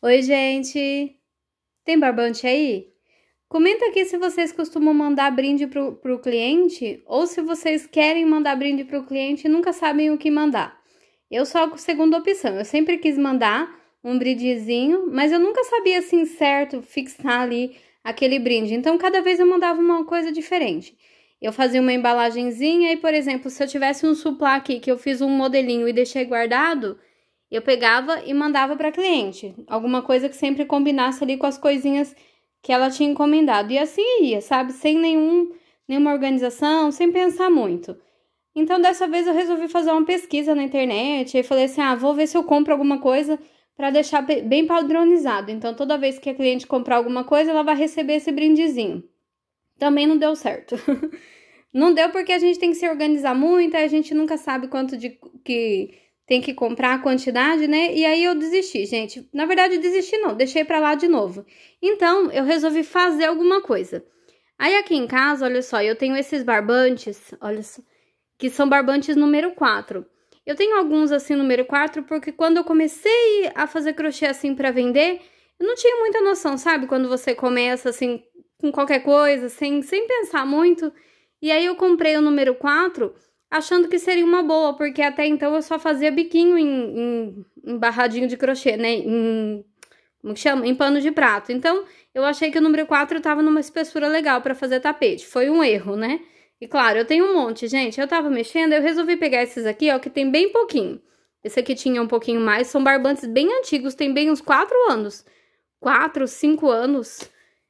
Oi, gente! Tem barbante aí? Comenta aqui se vocês costumam mandar brinde para o cliente ou se vocês querem mandar brinde para o cliente e nunca sabem o que mandar. Eu sou a segunda opção, eu sempre quis mandar um brindezinho, mas eu nunca sabia assim certo fixar ali aquele brinde. Então cada vez eu mandava uma coisa diferente. Eu fazia uma embalagenzinha e, por exemplo, se eu tivesse um suplá aqui que eu fiz um modelinho e deixei guardado, eu pegava e mandava para cliente, alguma coisa que sempre combinasse ali com as coisinhas que ela tinha encomendado. E assim ia, sabe? Sem nenhum, nenhuma organização, sem pensar muito. Então, dessa vez eu resolvi fazer uma pesquisa na internet e falei assim: ah, vou ver se eu compro alguma coisa para deixar bem padronizado. Então, toda vez que a cliente comprar alguma coisa, ela vai receber esse brindezinho. Também não deu certo. não deu porque a gente tem que se organizar muito, a gente nunca sabe quanto de que tem que comprar a quantidade, né? E aí eu desisti, gente. Na verdade, eu desisti não, deixei para lá de novo. Então, eu resolvi fazer alguma coisa. Aí aqui em casa, olha só, eu tenho esses barbantes, olha só, que são barbantes número 4. Eu tenho alguns assim número 4 porque quando eu comecei a fazer crochê assim para vender, eu não tinha muita noção, sabe? Quando você começa assim com qualquer coisa, sem sem pensar muito, e aí eu comprei o número 4 achando que seria uma boa, porque até então eu só fazia biquinho em, em, em barradinho de crochê, né? Em, como que chama? Em pano de prato. Então, eu achei que o número 4 tava numa espessura legal para fazer tapete. Foi um erro, né? E claro, eu tenho um monte, gente. Eu tava mexendo, eu resolvi pegar esses aqui, ó, que tem bem pouquinho. Esse aqui tinha um pouquinho mais, são barbantes bem antigos, tem bem uns 4 anos. 4, 5 anos.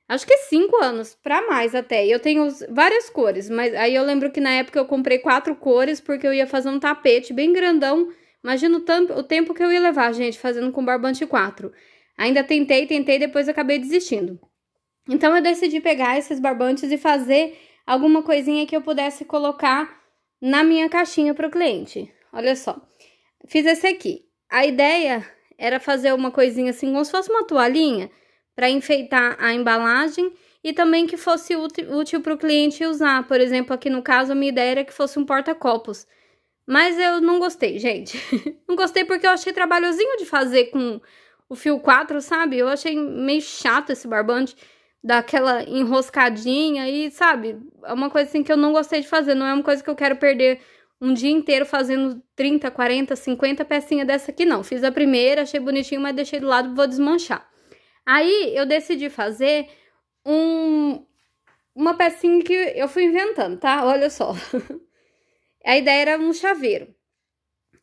Acho que é cinco anos, pra mais até. Eu tenho várias cores, mas aí eu lembro que na época eu comprei quatro cores porque eu ia fazer um tapete bem grandão. Imagina o, tempo que eu ia levar, gente, fazendo com barbante quatro. Ainda tentei, tentei, depois acabei desistindo. Então eu decidi pegar esses barbantes e fazer alguma coisinha que eu pudesse colocar na minha caixinha para o cliente. Olha só, fiz esse aqui. A ideia era fazer uma coisinha assim, como se fosse uma toalhinha, para enfeitar a embalagem e também que fosse útil para o cliente usar. Por exemplo, aqui no caso, a minha ideia era que fosse um porta-copos. Mas eu não gostei, gente. não gostei porque eu achei trabalhosinho de fazer com o fio 4, sabe? Eu achei meio chato esse barbante daquela enroscadinha e, sabe? É uma coisa assim que eu não gostei de fazer. Não é uma coisa que eu quero perder um dia inteiro fazendo 30, 40, 50 pecinhas dessa aqui, não. Fiz a primeira, achei bonitinho, mas deixei do lado, vou desmanchar. Aí eu decidi fazer um, uma pecinha que eu fui inventando, tá? Olha só. A ideia era um chaveiro.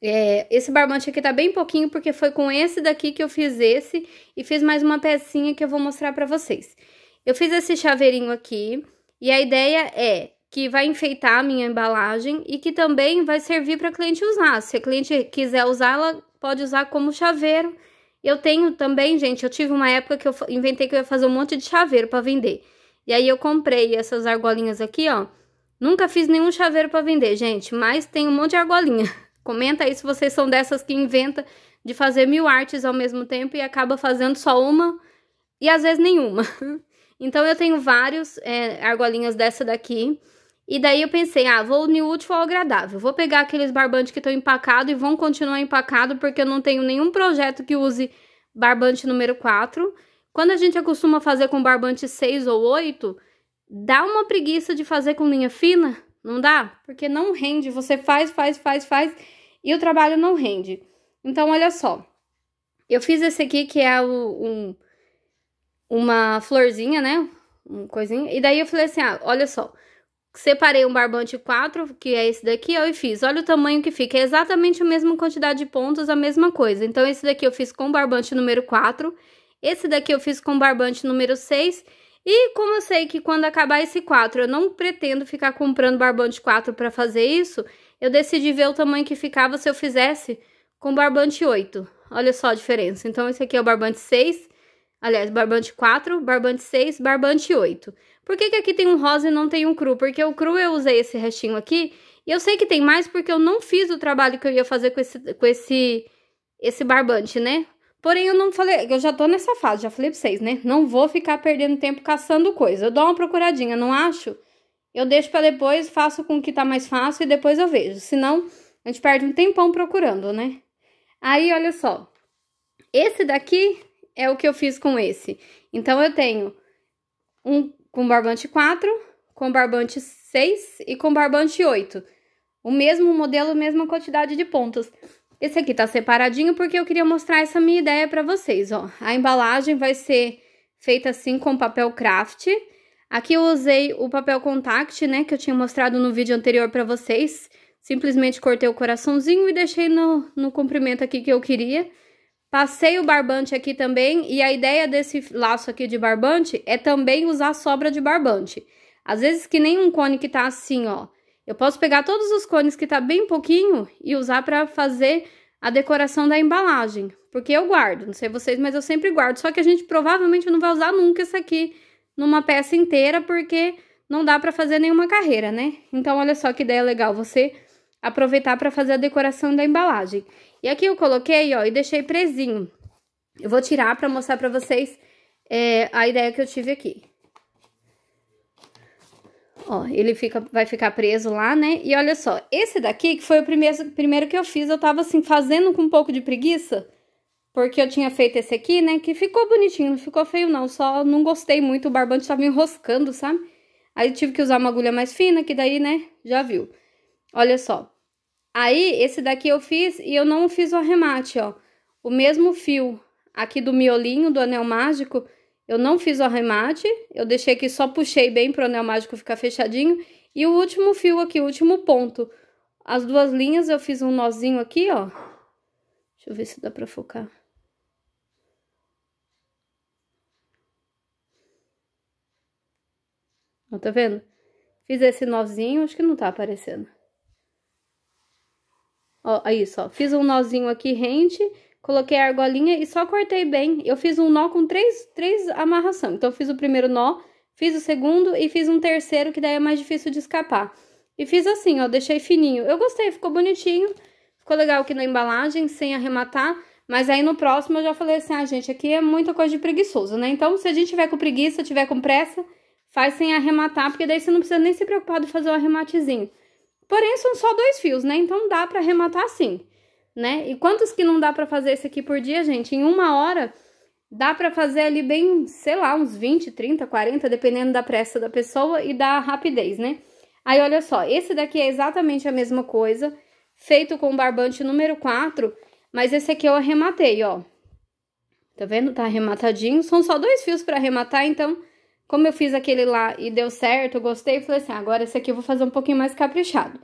É, esse barbante aqui tá bem pouquinho, porque foi com esse daqui que eu fiz esse. E fiz mais uma pecinha que eu vou mostrar pra vocês. Eu fiz esse chaveirinho aqui. E a ideia é que vai enfeitar a minha embalagem e que também vai servir para cliente usar. Se a cliente quiser usar, ela pode usar como chaveiro eu tenho também, gente, eu tive uma época que eu inventei que eu ia fazer um monte de chaveiro para vender. E aí eu comprei essas argolinhas aqui, ó. Nunca fiz nenhum chaveiro para vender, gente, mas tem um monte de argolinha. Comenta aí se vocês são dessas que inventa de fazer mil artes ao mesmo tempo e acaba fazendo só uma e às vezes nenhuma. Então eu tenho vários é, argolinhas dessa daqui. E daí eu pensei, ah, vou unir o útil ao agradável. Vou pegar aqueles barbantes que estão empacados e vão continuar empacado porque eu não tenho nenhum projeto que use barbante número 4. Quando a gente acostuma fazer com barbante 6 ou 8, dá uma preguiça de fazer com linha fina, não dá? Porque não rende, você faz, faz, faz, faz e o trabalho não rende. Então, olha só. Eu fiz esse aqui que é o, um, uma florzinha, né? Um coisinha. E daí eu falei assim, ah, olha só separei um barbante 4, que é esse daqui, ó, e fiz. Olha o tamanho que fica, é exatamente a mesma quantidade de pontos, a mesma coisa. Então, esse daqui eu fiz com barbante número 4, esse daqui eu fiz com barbante número 6, e como eu sei que quando acabar esse 4, eu não pretendo ficar comprando barbante 4 para fazer isso, eu decidi ver o tamanho que ficava se eu fizesse com barbante 8. Olha só a diferença. Então, esse aqui é o barbante 6, aliás, barbante 4, barbante 6, barbante 8. Por que, que aqui tem um rosa e não tem um cru? Porque o cru eu usei esse restinho aqui, e eu sei que tem mais porque eu não fiz o trabalho que eu ia fazer com esse, com esse, esse barbante, né? Porém, eu não falei, eu já tô nessa fase, já falei pra vocês, né? Não vou ficar perdendo tempo caçando coisa. Eu dou uma procuradinha, não acho? Eu deixo para depois, faço com o que tá mais fácil e depois eu vejo. Senão, a gente perde um tempão procurando, né? Aí, olha só. Esse daqui é o que eu fiz com esse. Então, eu tenho um com barbante 4, com barbante 6 e com barbante 8. O mesmo modelo, mesma quantidade de pontos. Esse aqui tá separadinho porque eu queria mostrar essa minha ideia para vocês, ó. A embalagem vai ser feita assim com papel craft. Aqui eu usei o papel contact, né, que eu tinha mostrado no vídeo anterior para vocês. Simplesmente cortei o coraçãozinho e deixei no, no comprimento aqui que eu queria. Passei o barbante aqui também e a ideia desse laço aqui de barbante é também usar sobra de barbante. Às vezes que nem um cone que tá assim, ó. Eu posso pegar todos os cones que tá bem pouquinho e usar para fazer a decoração da embalagem. Porque eu guardo, não sei vocês, mas eu sempre guardo. Só que a gente provavelmente não vai usar nunca isso aqui numa peça inteira, porque não dá para fazer nenhuma carreira, né? Então, olha só que ideia legal. Você aproveitar para fazer a decoração da embalagem. E aqui eu coloquei, ó, e deixei presinho. Eu vou tirar para mostrar para vocês é, a ideia que eu tive aqui. Ó, ele fica, vai ficar preso lá, né? E olha só, esse daqui, que foi o primeiro, primeiro que eu fiz, eu tava assim, fazendo com um pouco de preguiça, porque eu tinha feito esse aqui, né? Que ficou bonitinho, não ficou feio não, só não gostei muito, o barbante tava enroscando, sabe? Aí tive que usar uma agulha mais fina, que daí, né, já viu. Olha só, Aí, esse daqui eu fiz e eu não fiz o arremate, ó. O mesmo fio aqui do miolinho, do anel mágico, eu não fiz o arremate. Eu deixei aqui, só puxei bem pro anel mágico ficar fechadinho. E o último fio aqui, o último ponto. As duas linhas eu fiz um nozinho aqui, ó. Deixa eu ver se dá pra focar. Ó, tá vendo? Fiz esse nozinho, acho que não tá aparecendo. Ó, aí só, Fiz um nozinho aqui rente, coloquei a argolinha e só cortei bem. Eu fiz um nó com três, três amarração. Então, eu fiz o primeiro nó, fiz o segundo e fiz um terceiro, que daí é mais difícil de escapar. E fiz assim, ó, deixei fininho. Eu gostei, ficou bonitinho. Ficou legal aqui na embalagem, sem arrematar. Mas aí no próximo eu já falei assim, ah, gente, aqui é muita coisa de preguiçoso, né? Então, se a gente tiver com preguiça, tiver com pressa, faz sem arrematar, porque daí você não precisa nem se preocupar de fazer o arrematezinho. Porém, são só dois fios, né? Então dá para arrematar assim, né? E quantos que não dá para fazer esse aqui por dia, gente? Em uma hora dá para fazer ali bem, sei lá, uns 20, 30, 40, dependendo da pressa da pessoa e da rapidez, né? Aí olha só, esse daqui é exatamente a mesma coisa, feito com barbante número 4, mas esse aqui eu arrematei, ó. Tá vendo? Tá arrematadinho. São só dois fios para arrematar, então como eu fiz aquele lá e deu certo, eu gostei, falei assim, ah, agora esse aqui eu vou fazer um pouquinho mais caprichado.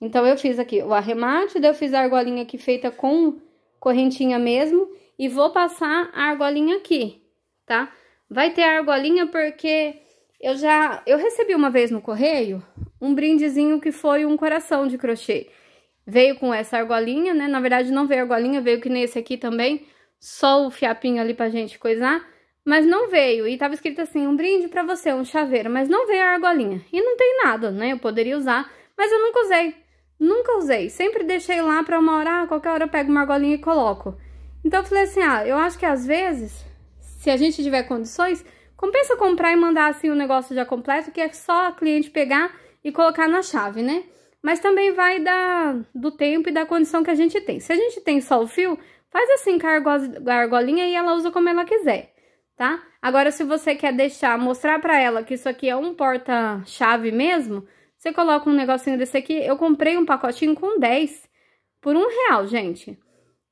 Então, eu fiz aqui o arremate, daí eu fiz a argolinha aqui feita com correntinha mesmo. E vou passar a argolinha aqui, tá? Vai ter a argolinha porque eu já... Eu recebi uma vez no correio um brindezinho que foi um coração de crochê. Veio com essa argolinha, né? Na verdade, não veio argolinha, veio que nesse aqui também. Só o fiapinho ali pra gente coisar mas não veio. E tava escrito assim: um brinde para você, um chaveiro, mas não veio a argolinha. E não tem nada, né? Eu poderia usar, mas eu nunca usei. Nunca usei. Sempre deixei lá pra uma hora, ah, qualquer hora eu pego uma argolinha e coloco. Então eu falei assim: ah, eu acho que às vezes, se a gente tiver condições, compensa comprar e mandar assim o um negócio já completo, que é só a cliente pegar e colocar na chave, né? Mas também vai da, do tempo e da condição que a gente tem. Se a gente tem só o fio, faz assim com a argolinha e ela usa como ela quiser tá? Agora, se você quer deixar, mostrar pra ela que isso aqui é um porta-chave mesmo, você coloca um negocinho desse aqui. Eu comprei um pacotinho com 10 por um real, gente.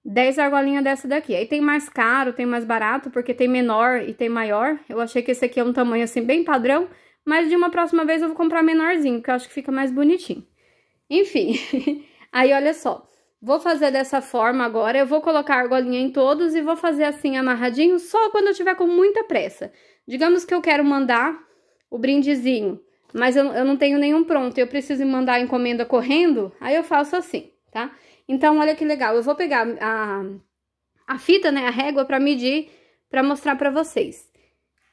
10 argolinhas dessa daqui. Aí tem mais caro, tem mais barato, porque tem menor e tem maior. Eu achei que esse aqui é um tamanho, assim, bem padrão. Mas de uma próxima vez eu vou comprar menorzinho, que eu acho que fica mais bonitinho. Enfim, aí olha só. Vou fazer dessa forma agora, eu vou colocar a argolinha em todos e vou fazer assim amarradinho só quando eu tiver com muita pressa. Digamos que eu quero mandar o brindezinho, mas eu, eu não tenho nenhum pronto, eu preciso mandar a encomenda correndo, aí eu faço assim, tá? Então, olha que legal, eu vou pegar a, a fita, né, a régua para medir, para mostrar para vocês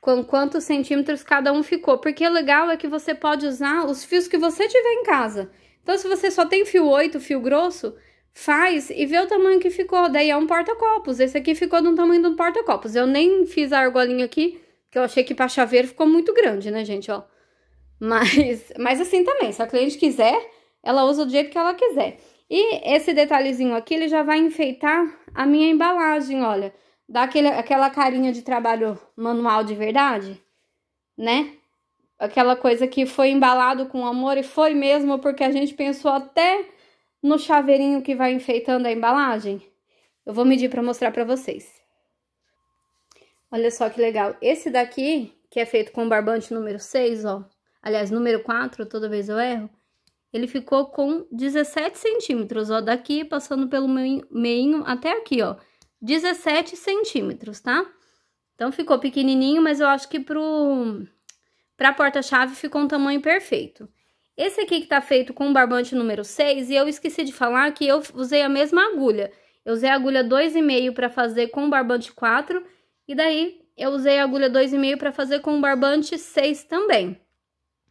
com quantos centímetros cada um ficou. Porque o legal é que você pode usar os fios que você tiver em casa. Então, se você só tem fio 8, fio grosso, faz e vê o tamanho que ficou. Daí é um porta-copos. Esse aqui ficou do tamanho de um porta-copos. Eu nem fiz a argolinha aqui, que eu achei que pra chaveiro ficou muito grande, né, gente, ó. Mas, mas assim também, se a cliente quiser, ela usa do jeito que ela quiser. E esse detalhezinho aqui, ele já vai enfeitar a minha embalagem, olha. Dá aquele, aquela carinha de trabalho manual de verdade, né? Aquela coisa que foi embalado com amor e foi mesmo, porque a gente pensou até no chaveirinho que vai enfeitando a embalagem. Eu vou medir para mostrar para vocês. Olha só que legal. Esse daqui, que é feito com barbante número 6, ó. Aliás, número 4, toda vez eu erro. Ele ficou com 17 centímetros, ó. Daqui, passando pelo meio até aqui, ó. 17 centímetros, tá? Então, ficou pequenininho, mas eu acho que pro... Pra porta-chave ficou um tamanho perfeito. Esse aqui que tá feito com o barbante número 6, e eu esqueci de falar que eu usei a mesma agulha. Eu usei a agulha 2,5 para fazer com o barbante 4, e daí eu usei a agulha 2,5 para fazer com o barbante 6 também.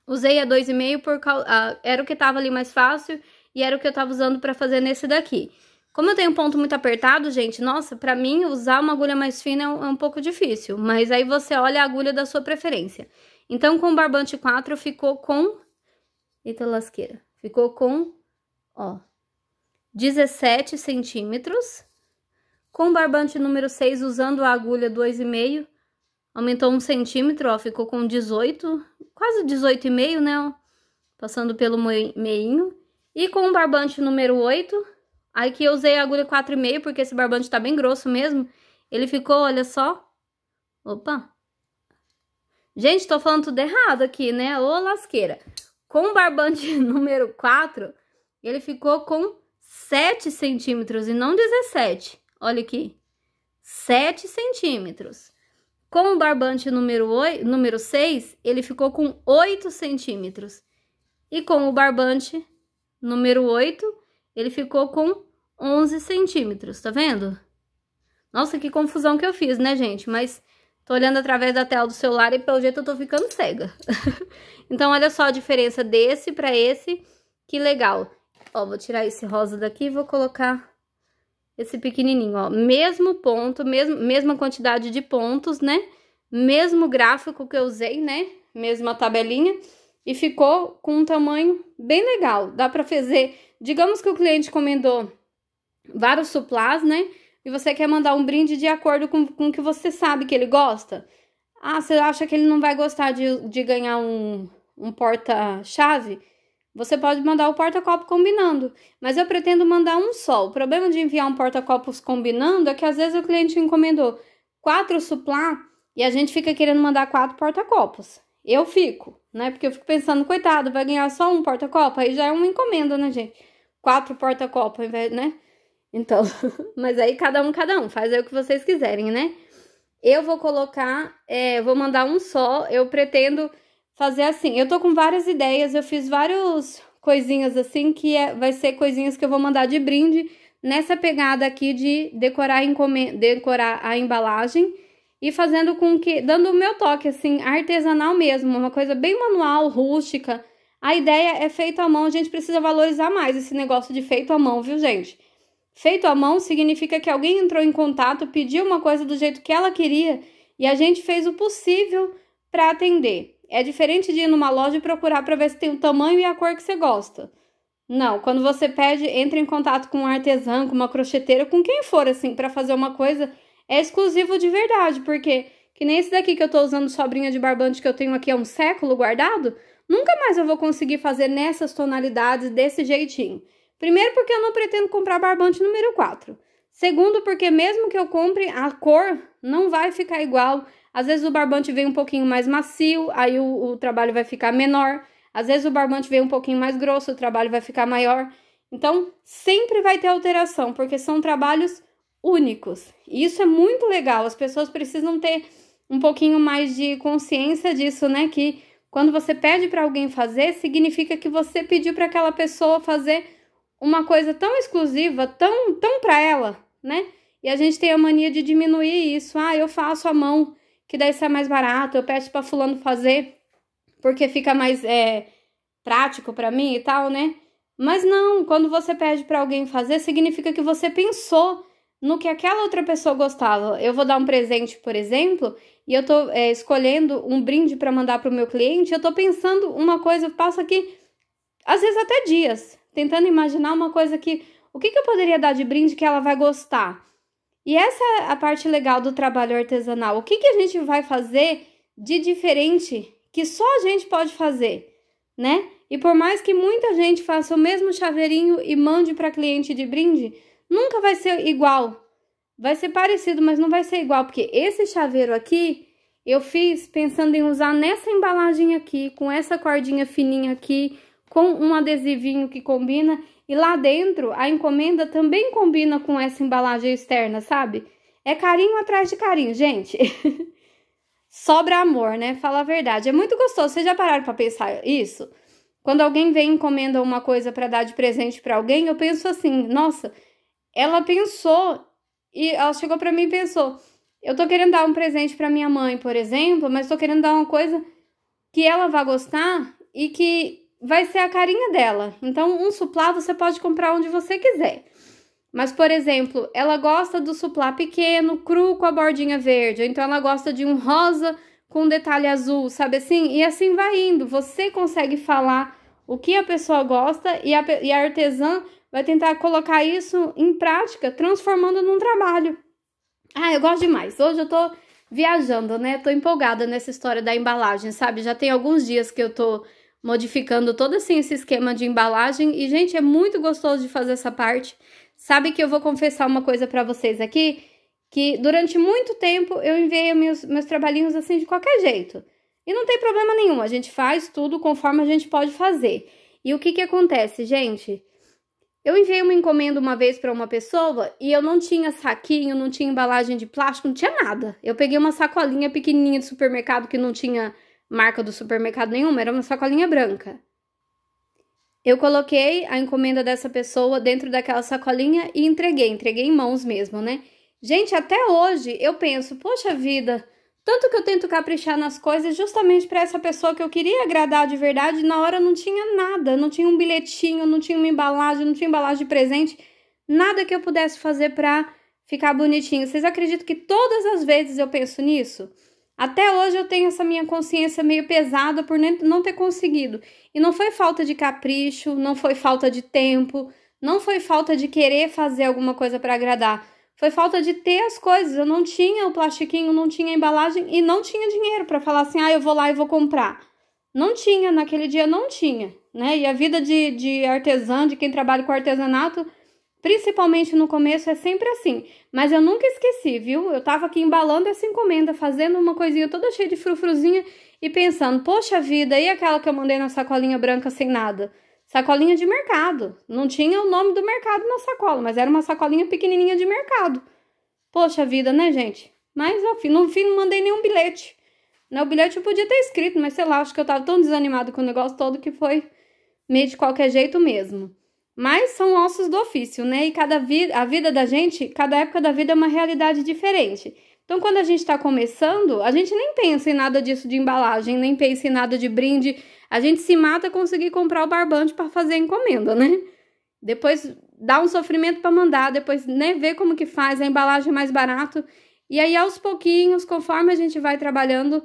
Usei a 2,5 por causa... Ah, era o que tava ali mais fácil, e era o que eu tava usando para fazer nesse daqui. Como eu tenho um ponto muito apertado, gente, nossa, pra mim usar uma agulha mais fina é um, é um pouco difícil. Mas aí você olha a agulha da sua preferência. Então, com o barbante 4 ficou com Eita lasqueira. Ficou com, ó, 17 centímetros. Com barbante número 6, usando a agulha 2,5, aumentou um centímetro, ó, ficou com 18, quase 18,5, né, ó, passando pelo meinho. E com o barbante número 8, aqui eu usei a agulha 4,5, porque esse barbante tá bem grosso mesmo, ele ficou, olha só, opa. Gente, tô falando tudo errado aqui, né, ô lasqueira. Com o barbante número 4, ele ficou com 7 centímetros e não 17. Olha aqui, 7 centímetros. Com o barbante número, 8, número 6, ele ficou com 8 centímetros. E com o barbante número 8, ele ficou com 11 centímetros, tá vendo? Nossa, que confusão que eu fiz, né, gente? Mas Tô olhando através da tela do celular e pelo jeito eu tô ficando cega. então, olha só a diferença desse pra esse. Que legal. Ó, vou tirar esse rosa daqui e vou colocar esse pequenininho, ó. Mesmo ponto, mesma quantidade de pontos, né? Mesmo gráfico que eu usei, né? Mesma tabelinha. E ficou com um tamanho bem legal. Dá pra fazer... Digamos que o cliente encomendou vários suplás, né? e você quer mandar um brinde de acordo com, com o que você sabe que ele gosta. Ah, você acha que ele não vai gostar de, de ganhar um, um porta-chave? Você pode mandar o porta-copo combinando, mas eu pretendo mandar um só. O problema de enviar um porta-copos combinando é que às vezes o cliente encomendou quatro suplá e a gente fica querendo mandar quatro porta-copos. Eu fico, né? Porque eu fico pensando, coitado, vai ganhar só um porta-copo? Aí já é uma encomenda, né, gente? Quatro porta-copos, né? Então, mas aí cada um, cada um, faz aí o que vocês quiserem, né? Eu vou colocar, é, vou mandar um só, eu pretendo fazer assim. Eu tô com várias ideias, eu fiz vários coisinhas assim, que é, vai ser coisinhas que eu vou mandar de brinde nessa pegada aqui de decorar, decorar a embalagem e fazendo com que, dando o meu toque assim, artesanal mesmo, uma coisa bem manual, rústica. A ideia é feito à mão, a gente precisa valorizar mais esse negócio de feito à mão, viu, gente? Feito à mão significa que alguém entrou em contato, pediu uma coisa do jeito que ela queria e a gente fez o possível para atender. É diferente de ir numa loja e procurar para ver se tem o tamanho e a cor que você gosta. Não, quando você pede, entra em contato com um artesã, com uma crocheteira, com quem for assim, para fazer uma coisa, é exclusivo de verdade, porque que nem esse daqui que eu tô usando sobrinha de barbante que eu tenho aqui há um século guardado, nunca mais eu vou conseguir fazer nessas tonalidades desse jeitinho. Primeiro, porque eu não pretendo comprar barbante número 4. Segundo, porque mesmo que eu compre, a cor não vai ficar igual. Às vezes o barbante vem um pouquinho mais macio, aí o, o trabalho vai ficar menor. Às vezes o barbante vem um pouquinho mais grosso, o trabalho vai ficar maior. Então, sempre vai ter alteração, porque são trabalhos únicos. E isso é muito legal. As pessoas precisam ter um pouquinho mais de consciência disso, né? Que quando você pede para alguém fazer, significa que você pediu para aquela pessoa fazer uma coisa tão exclusiva, tão, tão para ela, né? E a gente tem a mania de diminuir isso. Ah, eu faço a mão, que daí sai mais barato, eu peço para fulano fazer, porque fica mais é, prático para mim e tal, né? Mas não, quando você pede para alguém fazer, significa que você pensou no que aquela outra pessoa gostava. Eu vou dar um presente, por exemplo, e eu tô é, escolhendo um brinde para mandar para o meu cliente, eu tô pensando uma coisa, eu passo aqui às vezes até dias, tentando imaginar uma coisa que. O que, que eu poderia dar de brinde que ela vai gostar? E essa é a parte legal do trabalho artesanal. O que, que a gente vai fazer de diferente que só a gente pode fazer, né? E por mais que muita gente faça o mesmo chaveirinho e mande para cliente de brinde, nunca vai ser igual. Vai ser parecido, mas não vai ser igual, porque esse chaveiro aqui eu fiz pensando em usar nessa embalagem aqui, com essa cordinha fininha aqui, com um adesivinho que combina e lá dentro a encomenda também combina com essa embalagem externa, sabe? É carinho atrás de carinho, gente. Sobra amor, né? Fala a verdade. É muito gostoso. Vocês já pararam para pensar isso? Quando alguém vem e encomenda uma coisa para dar de presente para alguém, eu penso assim: nossa, ela pensou e ela chegou para mim e pensou: eu tô querendo dar um presente para minha mãe, por exemplo, mas tô querendo dar uma coisa que ela vai gostar e que vai ser a carinha dela. Então, um suplá você pode comprar onde você quiser. Mas, por exemplo, ela gosta do suplá pequeno, cru, com a bordinha verde. então, ela gosta de um rosa com detalhe azul, sabe assim? E assim vai indo. Você consegue falar o que a pessoa gosta e a, e a artesã vai tentar colocar isso em prática, transformando num trabalho. Ah, eu gosto demais. Hoje eu tô viajando, né? Tô empolgada nessa história da embalagem, sabe? Já tem alguns dias que eu tô modificando todo assim esse esquema de embalagem. E, gente, é muito gostoso de fazer essa parte. Sabe que eu vou confessar uma coisa para vocês aqui, que durante muito tempo eu enviei meus, meus trabalhinhos assim de qualquer jeito. E não tem problema nenhum, a gente faz tudo conforme a gente pode fazer. E o que que acontece, gente? Eu enviei uma encomenda uma vez para uma pessoa e eu não tinha saquinho, não tinha embalagem de plástico, não tinha nada. Eu peguei uma sacolinha pequenininha de supermercado que não tinha marca do supermercado nenhuma, era uma sacolinha branca. Eu coloquei a encomenda dessa pessoa dentro daquela sacolinha e entreguei, entreguei em mãos mesmo, né? Gente, até hoje eu penso, poxa vida, tanto que eu tento caprichar nas coisas justamente para essa pessoa que eu queria agradar de verdade, na hora não tinha nada, não tinha um bilhetinho, não tinha uma embalagem, não tinha embalagem de presente, nada que eu pudesse fazer para ficar bonitinho. Vocês acreditam que todas as vezes eu penso nisso? Até hoje eu tenho essa minha consciência meio pesada por não ter conseguido. E não foi falta de capricho, não foi falta de tempo, não foi falta de querer fazer alguma coisa para agradar. Foi falta de ter as coisas. Eu não tinha o plastiquinho, não tinha a embalagem e não tinha dinheiro para falar assim: ah, eu vou lá e vou comprar. Não tinha, naquele dia não tinha, né? E a vida de, de artesã, de quem trabalha com artesanato, Principalmente no começo é sempre assim, mas eu nunca esqueci, viu? Eu tava aqui embalando essa encomenda, fazendo uma coisinha toda cheia de frufruzinha e pensando, poxa vida, e aquela que eu mandei na sacolinha branca sem nada? Sacolinha de mercado. Não tinha o nome do mercado na sacola, mas era uma sacolinha pequenininha de mercado. Poxa vida, né, gente? Mas no fim, no fim não mandei nenhum bilhete. Né? O bilhete eu podia ter escrito, mas sei lá, acho que eu tava tão desanimado com o negócio todo que foi meio de qualquer jeito mesmo mas são ossos do ofício, né? E cada vi a vida da gente, cada época da vida é uma realidade diferente. Então, quando a gente está começando, a gente nem pensa em nada disso de embalagem, nem pensa em nada de brinde. A gente se mata conseguir comprar o barbante para fazer a encomenda, né? Depois dá um sofrimento para mandar, depois né, ver como que faz, a embalagem é mais barato. E aí, aos pouquinhos, conforme a gente vai trabalhando,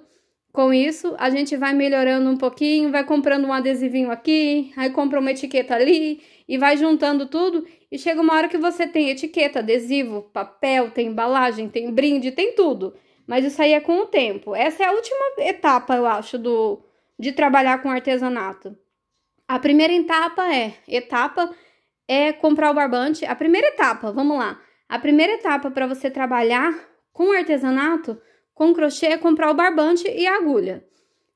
com isso, a gente vai melhorando um pouquinho, vai comprando um adesivinho aqui, aí compra uma etiqueta ali e vai juntando tudo. E chega uma hora que você tem etiqueta, adesivo, papel, tem embalagem, tem brinde, tem tudo. Mas isso aí é com o tempo. Essa é a última etapa, eu acho, do de trabalhar com artesanato. A primeira etapa é etapa é comprar o barbante. A primeira etapa, vamos lá. A primeira etapa para você trabalhar com artesanato com crochê, é comprar o barbante e a agulha.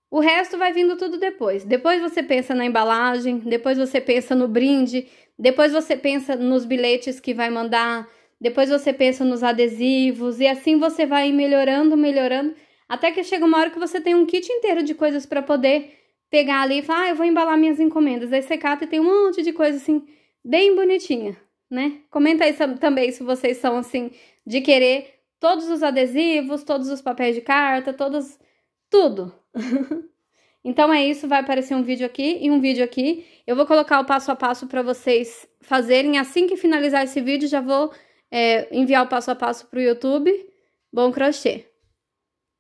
O resto vai vindo tudo depois. Depois você pensa na embalagem, depois você pensa no brinde, depois você pensa nos bilhetes que vai mandar, depois você pensa nos adesivos e assim você vai melhorando, melhorando, até que chega uma hora que você tem um kit inteiro de coisas para poder pegar ali e falar, ah, eu vou embalar minhas encomendas. Aí você cata e tem um monte de coisa assim, bem bonitinha, né? Comenta aí também se vocês são assim de querer todos os adesivos, todos os papéis de carta, todas tudo. então é isso, vai aparecer um vídeo aqui e um vídeo aqui. Eu vou colocar o passo a passo para vocês fazerem. Assim que finalizar esse vídeo, já vou é, enviar o passo a passo para o YouTube. Bom crochê!